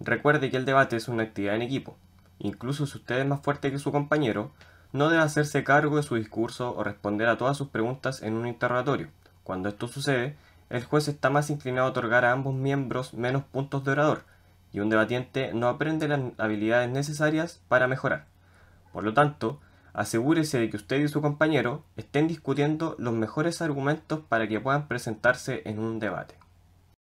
Recuerde que el debate es una actividad en equipo. Incluso si usted es más fuerte que su compañero, no debe hacerse cargo de su discurso o responder a todas sus preguntas en un interrogatorio. Cuando esto sucede, el juez está más inclinado a otorgar a ambos miembros menos puntos de orador, y un debatiente no aprende las habilidades necesarias para mejorar. Por lo tanto, asegúrese de que usted y su compañero estén discutiendo los mejores argumentos para que puedan presentarse en un debate.